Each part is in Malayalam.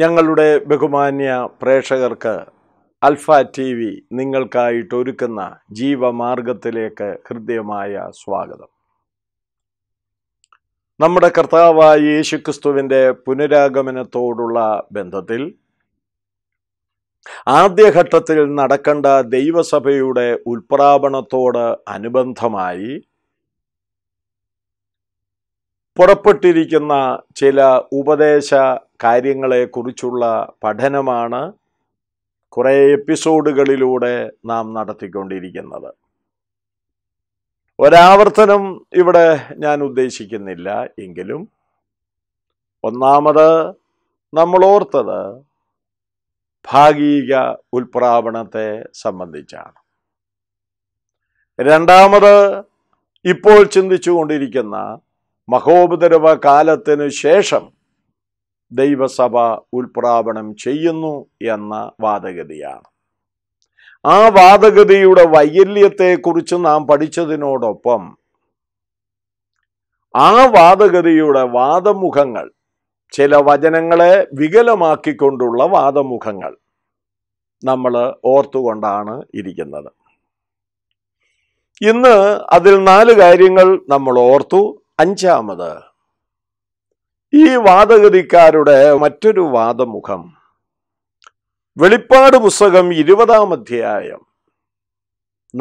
ഞങ്ങളുടെ ബഹുമാന്യ പ്രേക്ഷകർക്ക് അൽഫ ടി വി നിങ്ങൾക്കായിട്ട് ഒരുക്കുന്ന ജീവമാർഗത്തിലേക്ക് ഹൃദ്യമായ സ്വാഗതം നമ്മുടെ കർത്താവായ യേശുക്രിസ്തുവിൻ്റെ പുനരാഗമനത്തോടുള്ള ബന്ധത്തിൽ ആദ്യഘട്ടത്തിൽ നടക്കേണ്ട ദൈവസഭയുടെ ഉൽപ്രാപണത്തോട് അനുബന്ധമായി പുറപ്പെട്ടിരിക്കുന്ന ചില ഉപദേശ കാര്യങ്ങളെക്കുറിച്ചുള്ള പഠനമാണ് കുറേ എപ്പിസോഡുകളിലൂടെ നാം നടത്തിക്കൊണ്ടിരിക്കുന്നത് ഒരാവർത്തനം ഇവിടെ ഞാൻ ഉദ്ദേശിക്കുന്നില്ല എങ്കിലും ഒന്നാമത് നമ്മൾ ഓർത്തത് ഭാഗിക ഉൽപ്രാവണത്തെ സംബന്ധിച്ചാണ് രണ്ടാമത് ഇപ്പോൾ ചിന്തിച്ചുകൊണ്ടിരിക്കുന്ന മഹോപദ്രവ കാലത്തിനു ശേഷം ദൈവസഭ ഉൽപ്രാപണം ചെയ്യുന്നു എന്ന വാദഗതിയാണ് ആ വാദഗതിയുടെ വൈകല്യത്തെക്കുറിച്ച് നാം പഠിച്ചതിനോടൊപ്പം ആ വാദഗതിയുടെ വാദമുഖങ്ങൾ ചില വചനങ്ങളെ വികലമാക്കിക്കൊണ്ടുള്ള വാദമുഖങ്ങൾ നമ്മൾ ഓർത്തുകൊണ്ടാണ് ഇരിക്കുന്നത് ഇന്ന് അതിൽ നാല് കാര്യങ്ങൾ നമ്മൾ ഓർത്തു അഞ്ചാമത് ഈ വാദഗതിക്കാരുടെ മറ്റൊരു വാദമുഖം വെളിപ്പാട് പുസ്തകം ഇരുപതാം അധ്യായം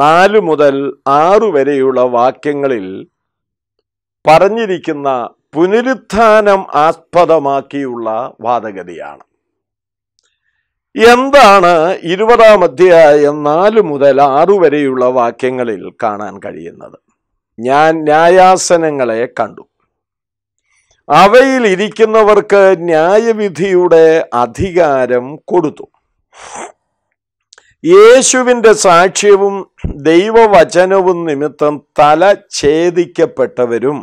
നാല് മുതൽ ആറു വരെയുള്ള വാക്യങ്ങളിൽ പറഞ്ഞിരിക്കുന്ന പുനരുത്ഥാനം ആസ്പദമാക്കിയുള്ള വാദഗതിയാണ് എന്താണ് ഇരുപതാം അധ്യായം നാല് മുതൽ ആറു വരെയുള്ള വാക്യങ്ങളിൽ കാണാൻ കഴിയുന്നത് ഞാൻ ന്യായാസനങ്ങളെ കണ്ടു അവയിൽ ഇരിക്കുന്നവർക്ക് ന്യായവിധിയുടെ അധികാരം കൊടുത്തു യേശുവിൻ്റെ സാക്ഷ്യവും ദൈവവചനവും നിമിത്തം തല ഛേദിക്കപ്പെട്ടവരും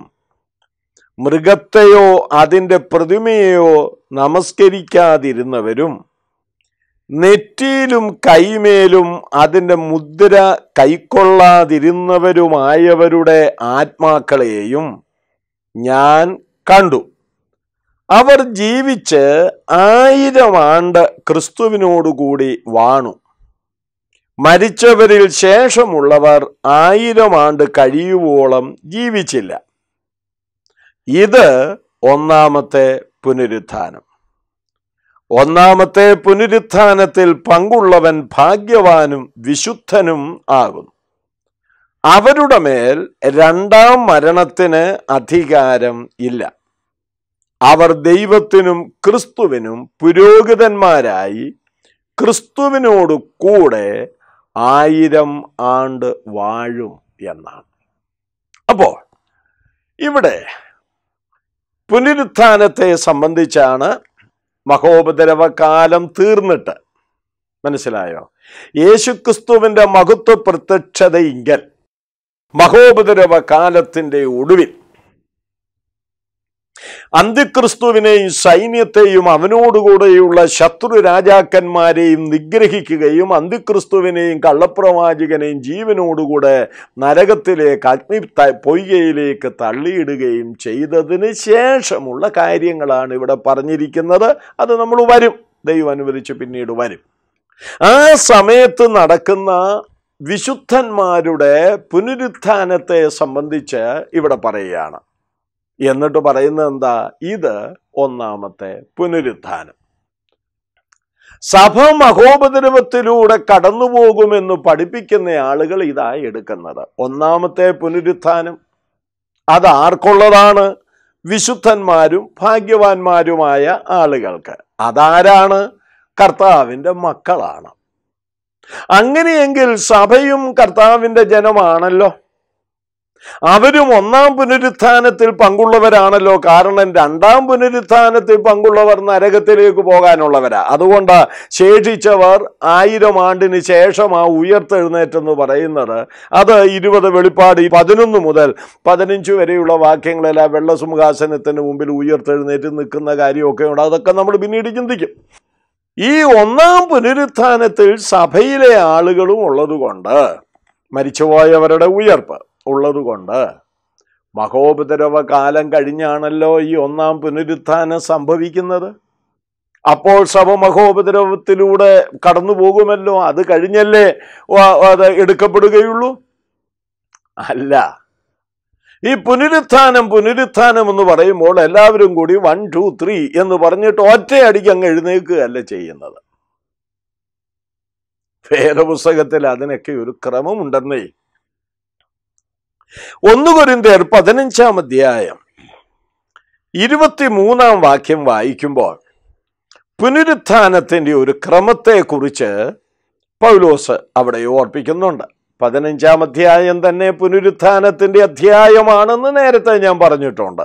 മൃഗത്തെയോ അതിൻ്റെ പ്രതിമയെയോ നമസ്കരിക്കാതിരുന്നവരും നെറ്റിയിലും കൈമേലും അതിൻ്റെ മുദ്ര കൈക്കൊള്ളാതിരുന്നവരുമായവരുടെ ആത്മാക്കളെയും ഞാൻ കണ്ടു അവർ ജീവിച്ച് ആയിരം ആണ്ട് ക്രിസ്തുവിനോടുകൂടി വാണു മരിച്ചവരിൽ ശേഷമുള്ളവർ ആയിരം ആണ്ട് കഴിയുവോളം ജീവിച്ചില്ല ഇത് ഒന്നാമത്തെ പുനരുത്ഥാനം ഒന്നാമത്തെ പുനരുത്ഥാനത്തിൽ പങ്കുള്ളവൻ ഭാഗ്യവാനും വിശുദ്ധനും ആകുന്നു അവരുടെ മേൽ രണ്ടാം മരണത്തിന് അധികാരം ഇല്ല അവർ ദൈവത്തിനും ക്രിസ്തുവിനും പുരോഹിതന്മാരായി ക്രിസ്തുവിനോട് കൂടെ ആയിരം ആണ്ട് വാഴും എന്നാണ് അപ്പോൾ ഇവിടെ പുനരുത്ഥാനത്തെ സംബന്ധിച്ചാണ് മഹോപദ്രവകാലം കാലം തീർന്നിട്ട് മനസ്സിലായോ യേശുക്രിസ്തുവിൻ്റെ മഹത്വ പ്രത്യക്ഷതയെങ്കിൽ മഹോപദ്രവകാലത്തിൻ്റെ ഒടുവിൽ അന്ത്യക്രിസ്തുവിനെയും സൈന്യത്തെയും അവനോടുകൂടെയുള്ള ശത്രു രാജാക്കന്മാരെയും നിഗ്രഹിക്കുകയും അന്ത്യക്രിസ്തുവിനെയും കള്ളപ്രവാചകനെയും ജീവനോടുകൂടെ നരകത്തിലേക്ക് അഗ്നി പൊയ്യയിലേക്ക് തള്ളിയിടുകയും ചെയ്തതിന് ശേഷമുള്ള കാര്യങ്ങളാണ് ഇവിടെ പറഞ്ഞിരിക്കുന്നത് അത് നമ്മൾ വരും ദൈവം അനുവദിച്ച് പിന്നീട് വരും ആ സമയത്ത് നടക്കുന്ന വിശുദ്ധന്മാരുടെ പുനരുത്ഥാനത്തെ സംബന്ധിച്ച് ഇവിടെ പറയുകയാണ് എന്നിട്ട് പറയുന്നത് എന്താ ഇത് ഒന്നാമത്തെ പുനരുദ്ധാനം സഭ മഹോപദ്രവത്തിലൂടെ കടന്നുപോകുമെന്ന് പഠിപ്പിക്കുന്ന ആളുകൾ ഇതാ എടുക്കുന്നത് ഒന്നാമത്തെ പുനരുദ്ധാനം അത് ആർക്കുള്ളതാണ് വിശുദ്ധന്മാരും ഭാഗ്യവാന്മാരുമായ ആളുകൾക്ക് അതാരാണ് കർത്താവിൻ്റെ മക്കളാണ് അങ്ങനെയെങ്കിൽ സഭയും കർത്താവിൻ്റെ ജനമാണല്ലോ അവരും ഒന്നാം പുനരുത്ഥാനത്തിൽ പങ്കുള്ളവരാണല്ലോ കാരണം രണ്ടാം പുനരുത്ഥാനത്തിൽ പങ്കുള്ളവർ നരകത്തിലേക്ക് പോകാനുള്ളവരാ അതുകൊണ്ട് ശേഷിച്ചവർ ആയിരം ആണ്ടിന് ശേഷം ആ ഉയർത്തെഴുന്നേറ്റെന്ന് പറയുന്നത് അത് ഇരുപത് വെളിപ്പാട് പതിനൊന്ന് മുതൽ പതിനഞ്ച് വരെയുള്ള വാക്യങ്ങളെല്ലാം വെള്ള സിംഹാസനത്തിന് മുമ്പിൽ ഉയർത്തെഴുന്നേറ്റ് നിൽക്കുന്ന കാര്യമൊക്കെ ഉണ്ട് അതൊക്കെ നമ്മൾ പിന്നീട് ചിന്തിക്കും ഈ ഒന്നാം പുനരുത്ഥാനത്തിൽ സഭയിലെ ആളുകളും ഉള്ളതുകൊണ്ട് മരിച്ചുപോയവരുടെ ഉയർപ്പ് ഉള്ളതുകൊണ്ട് മഹോപദ്രവ കാലം കഴിഞ്ഞാണല്ലോ ഈ ഒന്നാം പുനരുത്ഥാനം സംഭവിക്കുന്നത് അപ്പോൾ സഭ മഹോപദ്രവത്തിലൂടെ കടന്നു പോകുമല്ലോ അത് കഴിഞ്ഞല്ലേ അത് എടുക്കപ്പെടുകയുള്ളൂ അല്ല ഈ പുനരുത്ഥാനം പുനരുത്ഥാനം എന്ന് പറയുമ്പോൾ എല്ലാവരും കൂടി വൺ ടു ത്രീ എന്ന് പറഞ്ഞിട്ട് ഒറ്റയടിക്ക് അങ്ങ് എഴുന്നേൽക്കുകയല്ല ചെയ്യുന്നത് വേദപുസ്തകത്തിൽ അതിനൊക്കെ ഒരു ക്രമമുണ്ടെന്നേ ഒന്ന് പതിനഞ്ചാം അധ്യായം ഇരുപത്തിമൂന്നാം വാക്യം വായിക്കുമ്പോൾ പുനരുത്ഥാനത്തിൻ്റെ ഒരു ക്രമത്തെക്കുറിച്ച് പൗലോസ് അവിടെ ഓർപ്പിക്കുന്നുണ്ട് പതിനഞ്ചാം അധ്യായം തന്നെ പുനരുത്ഥാനത്തിൻ്റെ അധ്യായമാണെന്ന് നേരത്തെ ഞാൻ പറഞ്ഞിട്ടുണ്ട്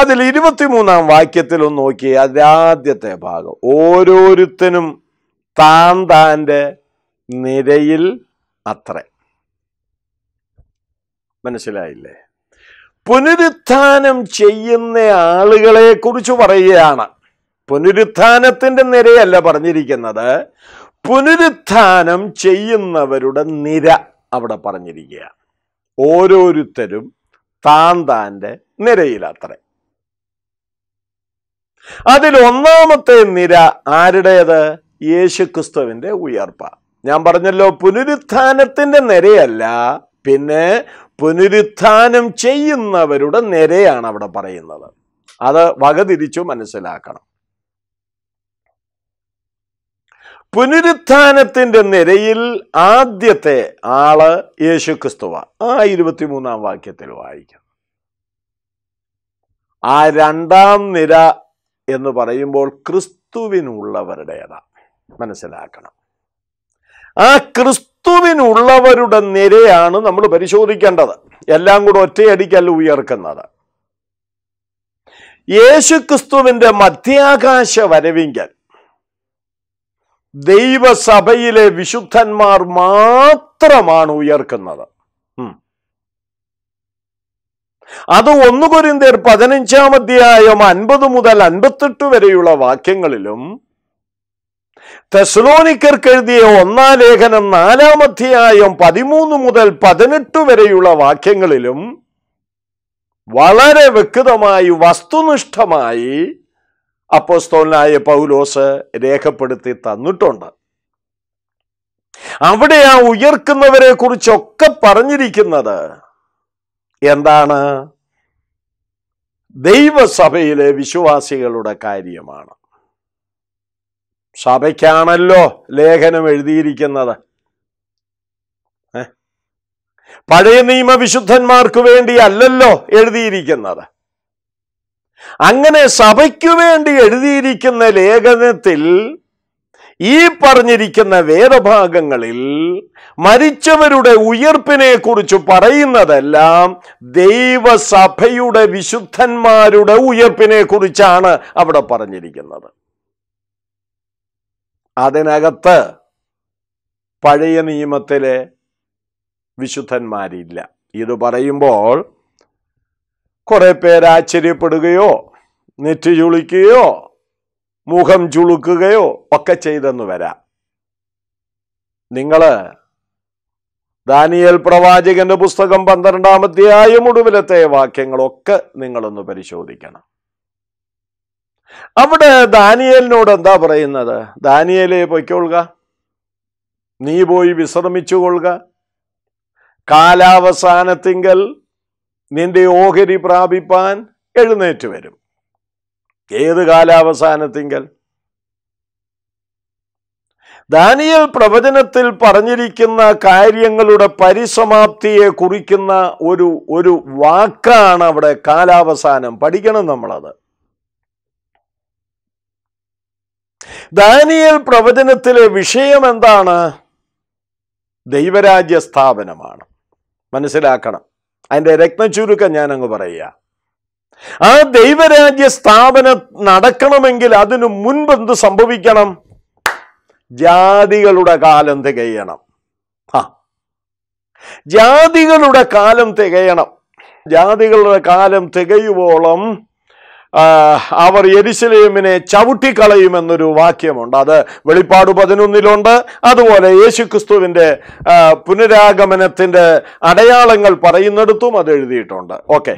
അതിൽ ഇരുപത്തിമൂന്നാം വാക്യത്തിലൊന്ന് നോക്കി അതിലാദ്യത്തെ ഭാഗം ഓരോരുത്തനും താൻ താൻ്റെ നിരയിൽ അത്രേ മനസ്സിലായില്ലേ പുനരുത്ഥാനം ചെയ്യുന്ന ആളുകളെ കുറിച്ച് പറയുകയാണ് പുനരുത്ഥാനത്തിന്റെ നിരയല്ല പറഞ്ഞിരിക്കുന്നത് പുനരുത്ഥാനം ചെയ്യുന്നവരുടെ നിര അവിടെ പറഞ്ഞിരിക്കുക ഓരോരുത്തരും താൻ താൻ്റെ നിരയിലത്ര അതിൽ ഒന്നാമത്തെ നിര ആരുടേത് യേശുക്രിസ്തുവിൻ്റെ ഉയർപ്പ ഞാൻ പറഞ്ഞല്ലോ പുനരുത്ഥാനത്തിൻ്റെ നിരയല്ല പിന്നെ പുനരുത്ഥാനം ചെയ്യുന്നവരുടെ നിരയാണ് അവിടെ പറയുന്നത് അത് വകതിരിച്ചു മനസ്സിലാക്കണം പുനരുത്ഥാനത്തിൻ്റെ നിരയിൽ ആദ്യത്തെ ആള് യേശു ക്രിസ്തുവ ആ ഇരുപത്തിമൂന്നാം വാക്യത്തിൽ വായിക്കുന്നു ആ രണ്ടാം നിര എന്ന് പറയുമ്പോൾ ക്രിസ്തുവിനുള്ളവരുടേതാണ് മനസ്സിലാക്കണം ആ ക്രിസ്തുവിനുള്ളവരുടെ നിരയാണ് നമ്മൾ പരിശോധിക്കേണ്ടത് എല്ലാം കൂടെ ഒറ്റയടിക്കല്ല ഉയർക്കുന്നത് യേശു ക്രിസ്തുവിൻ്റെ മധ്യാകാശ വരവിങ്കൽ ദൈവസഭയിലെ വിശുദ്ധന്മാർ മാത്രമാണ് ഉയർക്കുന്നത് അത് ഒന്നുകൊരിന്തേർ പതിനഞ്ചാം അധ്യായം അൻപത് മുതൽ അൻപത്തെട്ട് വരെയുള്ള വാക്യങ്ങളിലും തെസലോനിക്കർക്ക് എഴുതിയ ഒന്നാം ലേഖനം നാലാം അധ്യായം പതിമൂന്ന് മുതൽ പതിനെട്ട് വരെയുള്ള വാക്യങ്ങളിലും വളരെ വ്യക്തമായി വസ്തുനിഷ്ഠമായി അപ്പോസ്തോലായ പൗലോസ് രേഖപ്പെടുത്തി തന്നിട്ടുണ്ട് അവിടെ ആ ഉയർക്കുന്നവരെ കുറിച്ചൊക്കെ പറഞ്ഞിരിക്കുന്നത് എന്താണ് ദൈവസഭയിലെ വിശ്വാസികളുടെ കാര്യമാണ് സഭയ്ക്കാണല്ലോ ലേഖനം എഴുതിയിരിക്കുന്നത് പഴയ നിയമവിശുദ്ധന്മാർക്ക് വേണ്ടിയല്ലല്ലോ എഴുതിയിരിക്കുന്നത് അങ്ങനെ സഭയ്ക്കു വേണ്ടി എഴുതിയിരിക്കുന്ന ലേഖനത്തിൽ ഈ പറഞ്ഞിരിക്കുന്ന വേദഭാഗങ്ങളിൽ മരിച്ചവരുടെ ഉയർപ്പിനെ കുറിച്ച് പറയുന്നതെല്ലാം ദൈവസഭയുടെ വിശുദ്ധന്മാരുടെ ഉയർപ്പിനെ കുറിച്ചാണ് അവിടെ പറഞ്ഞിരിക്കുന്നത് അതിനകത്ത് പഴയ നിയമത്തിലെ വിശുദ്ധന്മാരില്ല ഇത് പറയുമ്പോൾ കുറെ പേര് ആശ്ചര്യപ്പെടുകയോ നെറ്റി ചുളിക്കുകയോ മുഖം ചുളുക്കുകയോ ഒക്കെ ചെയ്തെന്ന് വരാം നിങ്ങൾ ദാനിയൽ പ്രവാചകന്റെ പുസ്തകം പന്ത്രണ്ടാമത്തെ ആയ മുടുവിലത്തെ വാക്യങ്ങളൊക്കെ നിങ്ങളൊന്ന് പരിശോധിക്കണം അവിടെ ദാനിയലിനോട് എന്താ പറയുന്നത് ദാനിയലെ പൊയ്ക്കൊള്ളുക നീ പോയി കൊള്ളുക കാലാവസാനത്തിങ്കൽ നിന്റെ ഓഹരി പ്രാപിപ്പാൻ എഴുന്നേറ്റ് വരും ഏത് കാലാവസാനത്തിങ്കൽ ദാനിയൽ പ്രവചനത്തിൽ പറഞ്ഞിരിക്കുന്ന കാര്യങ്ങളുടെ പരിസമാപ്തിയെ കുറിക്കുന്ന ഒരു ഒരു വാക്കാണ് അവിടെ കാലാവസാനം പഠിക്കണം നമ്മളത് ദാനിയൽ പ്രവചനത്തിലെ വിഷയം എന്താണ് ദൈവരാജ്യ സ്ഥാപനമാണ് മനസ്സിലാക്കണം അതിൻ്റെ രത്നചുരുക്കം ഞാനങ്ങ് പറയുക ആ ദൈവരാജ്യ സ്ഥാപനം നടക്കണമെങ്കിൽ അതിനു മുൻപ് എന്ത് സംഭവിക്കണം ജാതികളുടെ കാലം തികയണം ആ ജാതികളുടെ കാലം തികയണം ജാതികളുടെ കാലം തികയുവോളം അവർ എരിശിലേമിനെ ചവിട്ടിക്കളയുമെന്നൊരു വാക്യമുണ്ട് അത് വെളിപ്പാട് പതിനൊന്നിലുണ്ട് അതുപോലെ യേശുക്രിസ്തുവിൻ്റെ പുനരാഗമനത്തിൻ്റെ അടയാളങ്ങൾ പറയുന്നിടത്തും അത് എഴുതിയിട്ടുണ്ട് ഓക്കെ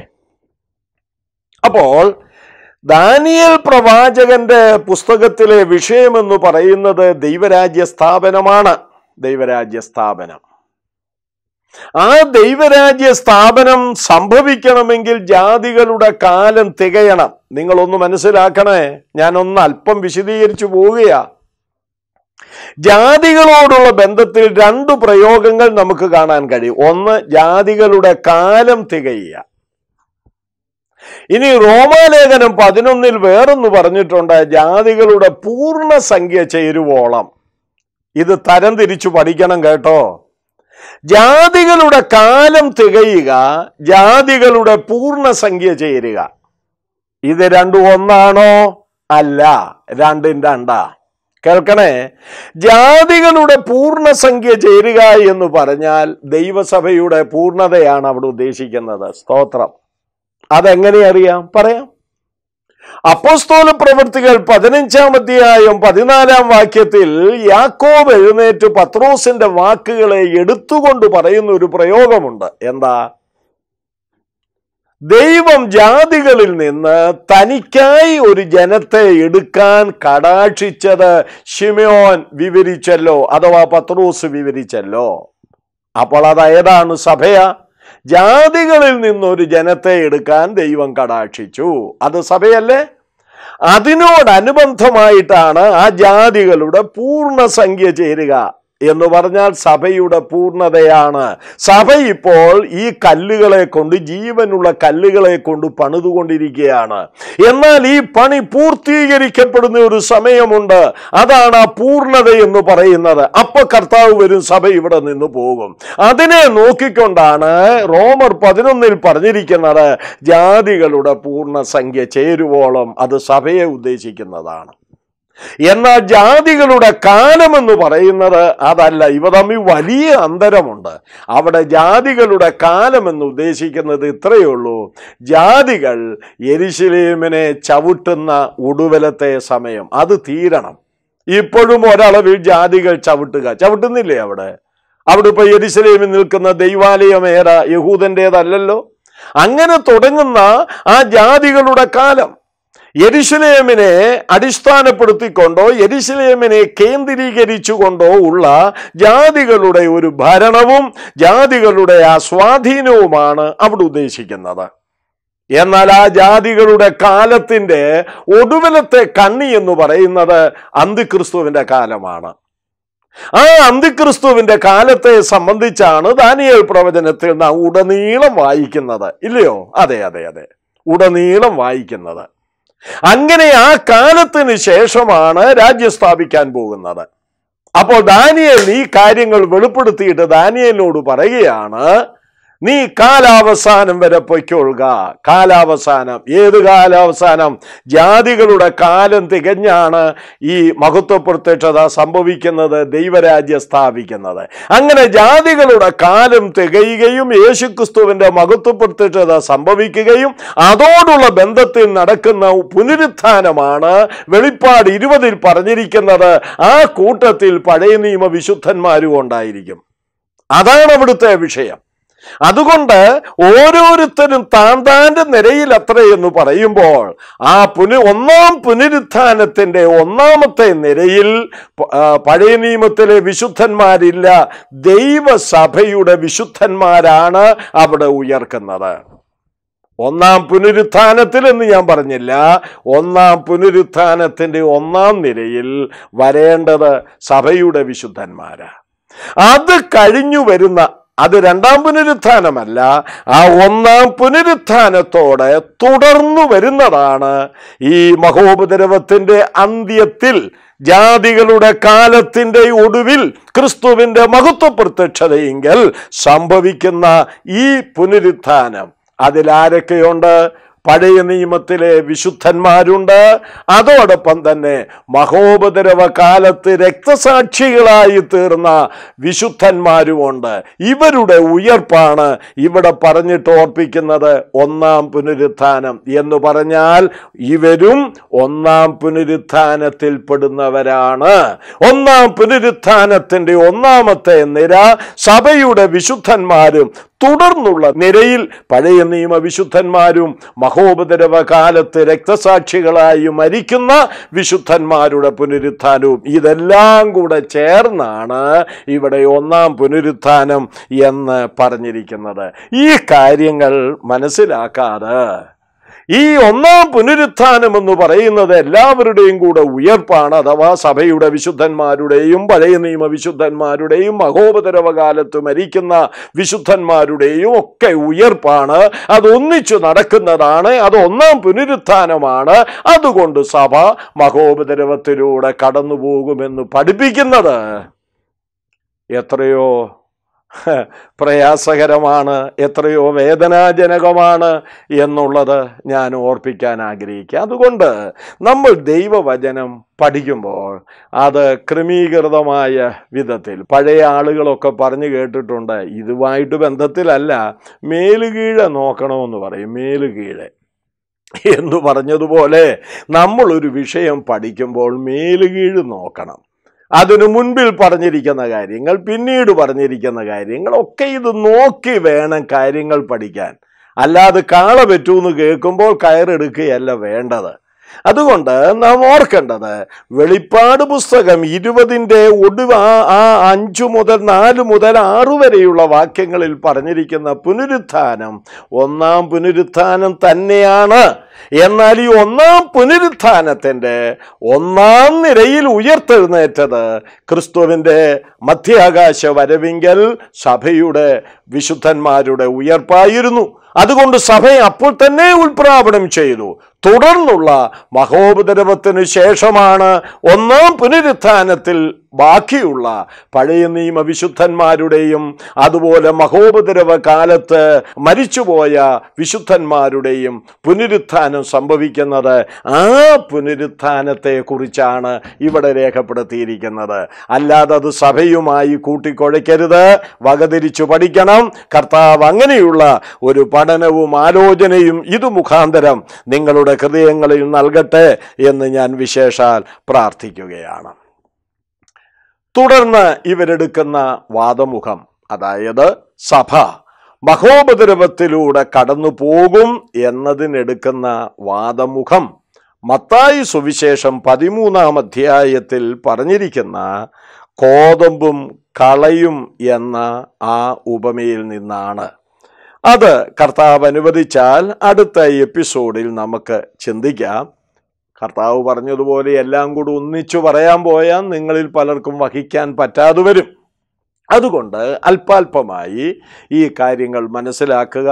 അപ്പോൾ ദാനിയൽ പ്രവാചകന്റെ പുസ്തകത്തിലെ വിഷയമെന്ന് പറയുന്നത് ദൈവരാജ്യ സ്ഥാപനമാണ് ദൈവരാജ്യ സ്ഥാപനം ആ ദൈവരാജ്യ സ്ഥാപനം സംഭവിക്കണമെങ്കിൽ ജാതികളുടെ കാലം തികയണം നിങ്ങളൊന്ന് മനസ്സിലാക്കണേ ഞാനൊന്ന് അല്പം വിശദീകരിച്ചു പോവുകയാ ജാതികളോടുള്ള ബന്ധത്തിൽ രണ്ട് പ്രയോഗങ്ങൾ നമുക്ക് കാണാൻ കഴിയും ഒന്ന് ജാതികളുടെ കാലം തികയുക ഇനി റോമാലേഖനം പതിനൊന്നിൽ വേറൊന്ന് പറഞ്ഞിട്ടുണ്ട് ജാതികളുടെ പൂർണ്ണസംഖ്യ ചേരുവോളം ഇത് തരം തിരിച്ചു പഠിക്കണം കേട്ടോ ജാതികളുടെ കാലം തികയുക ജാതികളുടെ പൂർണ്ണസംഖ്യ ചേരുക ഇത് രണ്ടും ഒന്നാണോ അല്ല രണ്ടും രണ്ടാ കേൾക്കണേ ജാതികളുടെ പൂർണ്ണസംഖ്യ ചേരുക എന്ന് പറഞ്ഞാൽ ദൈവസഭയുടെ പൂർണ്ണതയാണ് അവിടെ ഉദ്ദേശിക്കുന്നത് സ്തോത്രം അതെങ്ങനെ അറിയാം പറയാം അപ്പോസ്തോല പ്രവൃത്തികൾ പതിനഞ്ചാം അധ്യായം പതിനാലാം വാക്യത്തിൽ യാക്കോബ് എഴുന്നേറ്റ് പത്രോസിന്റെ വാക്കുകളെ എടുത്തുകൊണ്ട് പറയുന്ന ഒരു പ്രയോഗമുണ്ട് എന്താ ദൈവം ജാതികളിൽ നിന്ന് തനിക്കായി ഒരു ജനത്തെ എടുക്കാൻ കടാക്ഷിച്ചത് ഷിമയോൻ വിവരിച്ചല്ലോ അഥവാ പത്രോസ് വിവരിച്ചല്ലോ അപ്പോൾ അത് ഏതാണ് സഭയാണ് ജാതികളിൽ നിന്നൊരു ജനത്തെ എടുക്കാൻ ദൈവം കടാക്ഷിച്ചു അത് സഭയല്ലേ അതിനോടനുബന്ധമായിട്ടാണ് ആ ജാതികളുടെ പൂർണ്ണസംഖ്യ ചേരുക എന്ന് പറഞ്ഞാൽ സഭയുടെ പൂർണ്ണതയാണ് സഭ ഇപ്പോൾ ഈ കല്ലുകളെ കൊണ്ട് ജീവനുള്ള കല്ലുകളെ കൊണ്ട് പണിതുകൊണ്ടിരിക്കുകയാണ് എന്നാൽ ഈ പണി പൂർത്തീകരിക്കപ്പെടുന്ന ഒരു സമയമുണ്ട് അതാണ് ആ പൂർണ്ണത എന്ന് പറയുന്നത് അപ്പൊ കർത്താവ് വരും സഭ ഇവിടെ നിന്ന് പോകും അതിനെ നോക്കിക്കൊണ്ടാണ് റോമർ പതിനൊന്നിൽ പറഞ്ഞിരിക്കുന്നത് ജാതികളുടെ പൂർണ്ണസംഖ്യ സംഖ്യ ചേരുവോളം അത് സഭയെ ഉദ്ദേശിക്കുന്നതാണ് എന്നാൽ ജാതികളുടെ കാലമെന്ന് പറയുന്നത് അതല്ല ഇവ തമ്മിൽ വലിയ അന്തരമുണ്ട് അവിടെ ജാതികളുടെ കാലമെന്ന് ഉദ്ദേശിക്കുന്നത് ഇത്രയേ ഉള്ളൂ ജാതികൾ എരിശിലേമിനെ ചവിട്ടുന്ന ഒടുവലത്തെ സമയം അത് തീരണം ഇപ്പോഴും ഒരളവിൽ ജാതികൾ ചവിട്ടുക ചവിട്ടുന്നില്ലേ അവിടെ അവിടെ ഇപ്പോൾ എരിശലേമിൽ നിൽക്കുന്ന ദൈവാലയമേറ യഹൂദൻ്റേതല്ലല്ലോ അങ്ങനെ തുടങ്ങുന്ന ആ ജാതികളുടെ കാലം യരിശിലേമിനെ അടിസ്ഥാനപ്പെടുത്തിക്കൊണ്ടോ യരിശിലേമിനെ കേന്ദ്രീകരിച്ചുകൊണ്ടോ ഉള്ള ജാതികളുടെ ഒരു ഭരണവും ജാതികളുടെ ആ സ്വാധീനവുമാണ് അവിടെ ഉദ്ദേശിക്കുന്നത് എന്നാൽ ആ ജാതികളുടെ കാലത്തിൻ്റെ ഒടുവിലത്തെ കണ്ണി എന്ന് പറയുന്നത് അന്തിക്രിസ്തുവിൻ്റെ കാലമാണ് ആ അന്തിക്രിസ്തുവിന്റെ കാലത്തെ സംബന്ധിച്ചാണ് ദാനിയൽ പ്രവചനത്തിൽ നാം ഉടനീളം വായിക്കുന്നത് ഇല്ലയോ അതെ അതെ അതെ ഉടനീളം വായിക്കുന്നത് അങ്ങനെ ആ കാലത്തിന് ശേഷമാണ് രാജ്യം സ്ഥാപിക്കാൻ പോകുന്നത് അപ്പോൾ ദാനിയൽ ഈ കാര്യങ്ങൾ വെളിപ്പെടുത്തിയിട്ട് ദാനിയലിനോട് പറയുകയാണ് നീ കാലാവസാനം വരെ പൊയ്ക്കൊഴുക കാലാവസാനം ഏത് കാലാവസാനം ജാതികളുടെ കാലം തികഞ്ഞാണ് ഈ മഹത്വപ്രത്യക്ഷത സംഭവിക്കുന്നത് ദൈവരാജ്യം സ്ഥാപിക്കുന്നത് അങ്ങനെ ജാതികളുടെ കാലം തികയുകയും യേശുക്രിസ്തുവിൻ്റെ മഹത്വപ്രത്യക്ഷത സംഭവിക്കുകയും അതോടുള്ള ബന്ധത്തിൽ നടക്കുന്ന പുനരുത്ഥാനമാണ് വെളിപ്പാട് ഇരുപതിൽ പറഞ്ഞിരിക്കുന്നത് ആ കൂട്ടത്തിൽ പഴയ നിയമ വിശുദ്ധന്മാരും ഉണ്ടായിരിക്കും അതാണ് അവിടുത്തെ വിഷയം അതുകൊണ്ട് ഓരോരുത്തരും താൻ താൻ്റെ നിരയിലത്ര എന്ന് പറയുമ്പോൾ ആ പുനു ഒന്നാം പുനരുത്ഥാനത്തിൻ്റെ ഒന്നാമത്തെ നിരയിൽ പഴയ നിയമത്തിലെ വിശുദ്ധന്മാരില്ല ദൈവസഭയുടെ വിശുദ്ധന്മാരാണ് അവിടെ ഉയർക്കുന്നത് ഒന്നാം പുനരുത്ഥാനത്തിൽ എന്ന് ഞാൻ പറഞ്ഞില്ല ഒന്നാം പുനരുത്ഥാനത്തിൻ്റെ ഒന്നാം നിരയിൽ വരേണ്ടത് സഭയുടെ വിശുദ്ധന്മാരാണ് അത് കഴിഞ്ഞു വരുന്ന അത് രണ്ടാം പുനരുത്ഥാനമല്ല ആ ഒന്നാം പുനരുത്ഥാനത്തോടെ തുടർന്നു വരുന്നതാണ് ഈ മഹോപദ്രവത്തിൻ്റെ അന്ത്യത്തിൽ ജാതികളുടെ കാലത്തിൻ്റെ ഒടുവിൽ ക്രിസ്തുവിൻ്റെ മഹത്വ പ്രത്യക്ഷതയെങ്കിൽ സംഭവിക്കുന്ന ഈ പുനരുത്ഥാനം അതിലാരൊക്കെയുണ്ട് പഴയ നിയമത്തിലെ വിശുദ്ധന്മാരുണ്ട് അതോടൊപ്പം തന്നെ മഹോപദ്രവ കാലത്ത് രക്തസാക്ഷികളായി തീർന്ന വിശുദ്ധന്മാരുമുണ്ട് ഇവരുടെ ഉയർപ്പാണ് ഇവിടെ പറഞ്ഞിട്ട് ഓർപ്പിക്കുന്നത് ഒന്നാം പുനരുത്ഥാനം എന്ന് പറഞ്ഞാൽ ഇവരും ഒന്നാം പുനരുത്ഥാനത്തിൽ പെടുന്നവരാണ് ഒന്നാം പുനരുത്ഥാനത്തിൻ്റെ ഒന്നാമത്തെ നിര സഭയുടെ വിശുദ്ധന്മാരും തുടർന്നുള്ള നിരയിൽ പഴയ നിയമവിശുദ്ധന്മാരും മഹോപദ്രവ കാലത്ത് രക്തസാക്ഷികളായി മരിക്കുന്ന വിശുദ്ധന്മാരുടെ പുനരുത്ഥാനവും ഇതെല്ലാം കൂടെ ചേർന്നാണ് ഇവിടെ ഒന്നാം പുനരുത്ഥാനം എന്ന് പറഞ്ഞിരിക്കുന്നത് ഈ കാര്യങ്ങൾ മനസ്സിലാക്കാതെ ഈ ഒന്നാം പുനരുത്ഥാനം എന്ന് പറയുന്നത് എല്ലാവരുടെയും കൂടെ ഉയർപ്പാണ് അഥവാ സഭയുടെ വിശുദ്ധന്മാരുടെയും പഴയ നിയമ വിശുദ്ധന്മാരുടെയും മഹോപതരവകാലത്ത് മരിക്കുന്ന വിശുദ്ധന്മാരുടെയും ഒക്കെ ഉയർപ്പാണ് അതൊന്നിച്ചു നടക്കുന്നതാണ് അത് ഒന്നാം പുനരുത്ഥാനമാണ് അതുകൊണ്ട് സഭ മഹോപതരവത്തിലൂടെ കടന്നു പോകുമെന്ന് പഠിപ്പിക്കുന്നത് എത്രയോ പ്രയാസകരമാണ് എത്രയോ വേദനാജനകമാണ് എന്നുള്ളത് ഞാൻ ഓർപ്പിക്കാൻ ആഗ്രഹിക്കുക അതുകൊണ്ട് നമ്മൾ ദൈവവചനം പഠിക്കുമ്പോൾ അത് ക്രമീകൃതമായ വിധത്തിൽ പഴയ ആളുകളൊക്കെ പറഞ്ഞു കേട്ടിട്ടുണ്ട് ഇതുമായിട്ട് ബന്ധത്തിലല്ല മേലുകീഴെ നോക്കണമെന്ന് പറയും മേലുകീഴെ എന്ന് പറഞ്ഞതുപോലെ നമ്മളൊരു വിഷയം പഠിക്കുമ്പോൾ മേലുകീഴ് നോക്കണം അതിനു മുൻപിൽ പറഞ്ഞിരിക്കുന്ന കാര്യങ്ങൾ പിന്നീട് പറഞ്ഞിരിക്കുന്ന കാര്യങ്ങൾ ഒക്കെ ഇത് നോക്കി വേണം കാര്യങ്ങൾ പഠിക്കാൻ അല്ലാതെ കാള പറ്റൂന്ന് കേൾക്കുമ്പോൾ കയറെടുക്കുകയല്ല വേണ്ടത് അതുകൊണ്ട് നാം ഓർക്കേണ്ടത് വെളിപ്പാട് പുസ്തകം ഇരുപതിൻ്റെ ഒടുവ ആ ആ അഞ്ചു മുതൽ നാല് മുതൽ ആറു വരെയുള്ള വാക്യങ്ങളിൽ പറഞ്ഞിരിക്കുന്ന പുനരുത്ഥാനം ഒന്നാം പുനരുത്ഥാനം തന്നെയാണ് എന്നാൽ ഈ ഒന്നാം പുനരുത്ഥാനത്തിൻ്റെ ഒന്നാം നിരയിൽ ഉയർത്തെഴുന്നേറ്റത് ക്രിസ്തുവിൻ്റെ മധ്യാകാശ വരവിങ്കൽ സഭയുടെ വിശുദ്ധന്മാരുടെ ഉയർപ്പായിരുന്നു അതുകൊണ്ട് സഭ അപ്പോൾ തന്നെ ഉൽപ്രാപനം ചെയ്തു തുടർന്നുള്ള മഹോപദ്രവത്തിന് ശേഷമാണ് ഒന്നാം പുനരുത്ഥാനത്തിൽ ബാക്കിയുള്ള പഴയ നിയമ വിശുദ്ധന്മാരുടെയും അതുപോലെ മഹോപദ്രവ കാലത്ത് മരിച്ചുപോയ വിശുദ്ധന്മാരുടെയും പുനരുത്ഥാനം സംഭവിക്കുന്നത് ആ പുനരുത്ഥാനത്തെ കുറിച്ചാണ് ഇവിടെ രേഖപ്പെടുത്തിയിരിക്കുന്നത് അല്ലാതെ അത് സഭയുമായി കൂട്ടിക്കൊഴയ്ക്കരുത് വകതിരിച്ചു പഠിക്കണം കർത്താവ് അങ്ങനെയുള്ള ഒരു പഠനവും ആലോചനയും ഇതു മുഖാന്തരം നിങ്ങളുടെ ഹൃദയങ്ങളിൽ നൽകട്ടെ എന്ന് ഞാൻ വിശേഷാൽ പ്രാർത്ഥിക്കുകയാണ് തുടർന്ന് ഇവരെടുക്കുന്ന വാദമുഖം അതായത് സഭ മഹോപദ്രവത്തിലൂടെ കടന്നു പോകും എന്നതിനെടുക്കുന്ന വാദമുഖം മത്തായി സുവിശേഷം പതിമൂന്നാം അധ്യായത്തിൽ പറഞ്ഞിരിക്കുന്ന കോതമ്പും കളയും എന്ന ആ ഉപമയിൽ നിന്നാണ് അത് കർത്താവ് അനുവദിച്ചാൽ അടുത്ത എപ്പിസോഡിൽ നമുക്ക് ചിന്തിക്കാം കർത്താവ് പറഞ്ഞതുപോലെ എല്ലാം കൂടി ഒന്നിച്ചു പറയാൻ പോയാൽ നിങ്ങളിൽ പലർക്കും വഹിക്കാൻ പറ്റാതെ വരും അതുകൊണ്ട് അല്പാൽപമായി ഈ കാര്യങ്ങൾ മനസ്സിലാക്കുക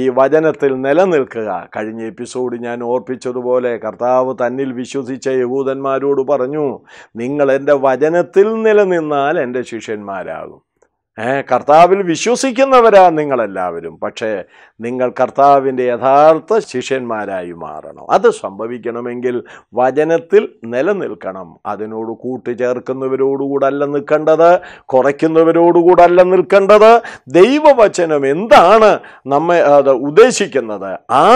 ഈ വചനത്തിൽ നിലനിൽക്കുക കഴിഞ്ഞ എപ്പിസോഡ് ഞാൻ ഓർപ്പിച്ചതുപോലെ കർത്താവ് തന്നിൽ വിശ്വസിച്ച യഹൂദന്മാരോട് പറഞ്ഞു നിങ്ങൾ എൻ്റെ വചനത്തിൽ നിലനിന്നാൽ എൻ്റെ ശിഷ്യന്മാരാകും കർത്താവിൽ വിശ്വസിക്കുന്നവരാ നിങ്ങളെല്ലാവരും പക്ഷേ നിങ്ങൾ കർത്താവിൻ്റെ യഥാർത്ഥ ശിഷ്യന്മാരായി മാറണം അത് സംഭവിക്കണമെങ്കിൽ വചനത്തിൽ നിലനിൽക്കണം അതിനോട് കൂട്ടിച്ചേർക്കുന്നവരോടുകൂടല്ല നിൽക്കേണ്ടത് കുറയ്ക്കുന്നവരോടുകൂടല്ല നിൽക്കേണ്ടത് ദൈവവചനം എന്താണ് നമ്മെ അത് ഉദ്ദേശിക്കുന്നത് ആ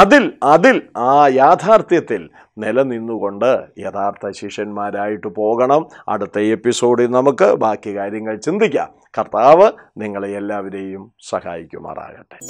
അതിൽ അതിൽ ആ യാഥാർത്ഥ്യത്തിൽ നിലനിന്നുകൊണ്ട് യഥാർത്ഥ ശിഷ്യന്മാരായിട്ട് പോകണം അടുത്ത എപ്പിസോഡിൽ നമുക്ക് ബാക്കി കാര്യങ്ങൾ ചിന്തിക്കാം കർത്താവ് നിങ്ങളെ എല്ലാവരെയും സഹായിക്കുമാറാകട്ടെ